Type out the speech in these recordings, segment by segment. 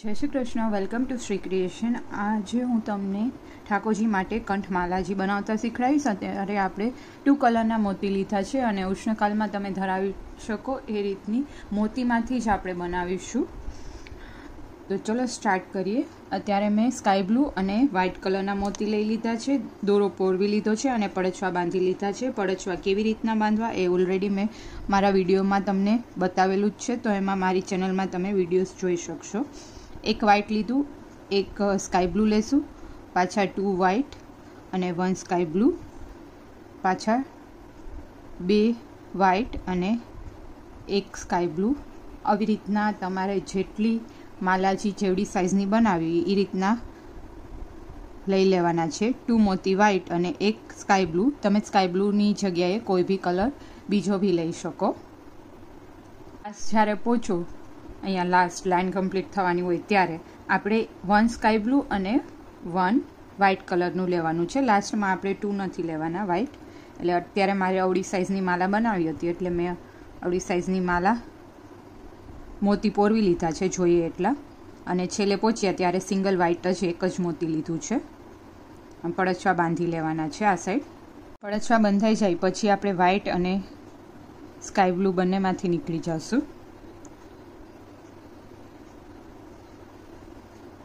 જય Shri Krishna welcome to Shri creation આજે હું તમને ઠાકોરજી માટે કંઠમાલાજી બનાવતા શીખડાવીશ અત્યારે આપણે ટુ કલરના મોતી લીધા છે અને ઉષ્ણકાલમાં તમે ધરાવી શકો એ રીતની મોતીમાંથી જ આપણે બનાવીશું તો ચલો સ્ટાર્ટ કરીએ અત્યારે મેં સ્કાય બ્લુ અને વ્હાઇટ કલરના મોતી લઈ લીધા છે દોરો પોરવી લીધો છે અને પડછવા બાંધી લીધા છે પડછવા કેવી રીતના બાંધવા એ ઓલરેડી મેં મારા વિડીયોમાં તમને બતાવેલું જ છે તો એમાં મારી ચેનલમાં તમે વિડીયોઝ જોઈ શકશો એક વ્હાઇટ લીધું એક સ્કાય બ્લુ લેશું પાછા ટુ વ્હાઇટ અને વન સ્કાય બ્લુ પાછા બે વ્હાઇટ અને એક સ્કાય બ્લુ આવી રીતના તમારે જેટલી માલાજી જેવડી સાઇઝની બનાવી એ રીતના લઈ લેવાના છે ટુ મોતી વ્હાઇટ અને એક સ્કાય બ્લુ તમે સ્કાય બ્લુની જગ્યાએ કોઈ બી કલર બીજો બી લઈ શકો જ્યારે પહોંચો અહીંયા લાસ્ટ લાઇન કમ્પ્લીટ થવાની હોય ત્યારે આપણે વન સ્કાય બ્લુ અને વન વ્હાઇટ કલરનું લેવાનું છે લાસ્ટમાં આપણે ટુ નથી લેવાના વ્હાઇટ એટલે અત્યારે મારે અવળી સાઇઝની માલા બનાવી હતી એટલે મેં અવળી સાઇઝની માલા મોતી પોરવી લીધા છે જોઈએ એટલા અને છેલ્લે પહોંચ્યા ત્યારે સિંગલ વ્હાઇટ જ એક જ મોતી લીધું છે પડછવા બાંધી લેવાના છે આ સાઈડ પડછવા બંધાઈ જાય પછી આપણે વ્હાઇટ અને સ્કાય બ્લુ બંનેમાંથી નીકળી જશું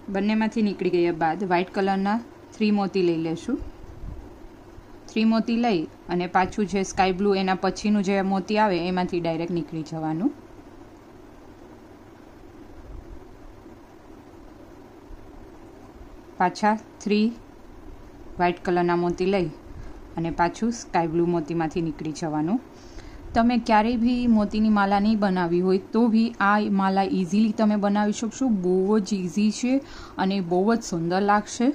બંનેમાંથી નીકળી ગયા બાદ વ્હાઇટ કલરના થ્રી મોતી લઈ લેશું થ્રી મોતી લઈ અને પાછું જે સ્કાય બ્લુ એના પછીનું જે મોતી આવે એમાંથી ડાયરેક્ટ નીકળી જવાનું પાછા થ્રી વ્હાઇટ કલરના મોતી લઈ અને પાછું સ્કાય બ્લુ મોતીમાંથી નીકળી જવાનું તમે ક્યારેય બી મોતીની માલા નહીં બનાવી હોય તો બી આ માલા ઇઝીલી તમે બનાવી શકશો બહુ જ ઇઝી છે અને બહુ જ સુંદર લાગશે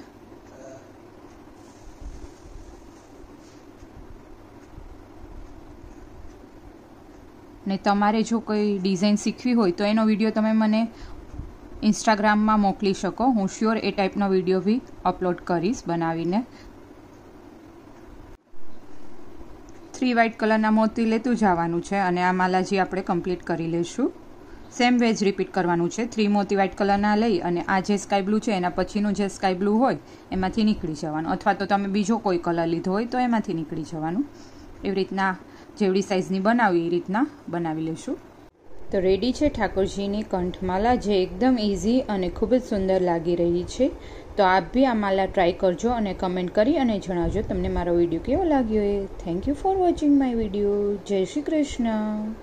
ને તમારે જો કોઈ ડિઝાઇન શીખવી હોય તો એનો વિડીયો તમે મને ઇન્સ્ટાગ્રામમાં મોકલી શકો હું શ્યોર એ ટાઈપનો વિડીયો બી અપલોડ કરીશ બનાવીને થ્રી વ્હાઇટ કલરના મોતી લેતું જવાનું છે અને આ માલાજી આપણે કમ્પ્લીટ કરી લઈશું સેમ વેજ રિપીટ કરવાનું છે થ્રી મોતી વ્હાઇટ કલરના લઈ અને આ જે સ્કાય બ્લુ છે એના પછીનું જે સ્કાય બ્લુ હોય એમાંથી નીકળી જવાનું અથવા તો તમે બીજો કોઈ કલર લીધો હોય તો એમાંથી નીકળી જવાનું એવી રીતના જેવડી સાઇઝની બનાવી એ રીતના બનાવી લઈશું તો રેડી છે ઠાકોરજીની કંઠમાલા જે એકદમ ઇઝી અને ખૂબ જ સુંદર લાગી રહી છે તો આપ બી આ માલા ટ્રાય કરજો અને કમેન્ટ કરી અને જણાવજો તમને મારો વિડીયો કેવો લાગ્યો એ thank you for watching my video જય શ્રી કૃષ્ણ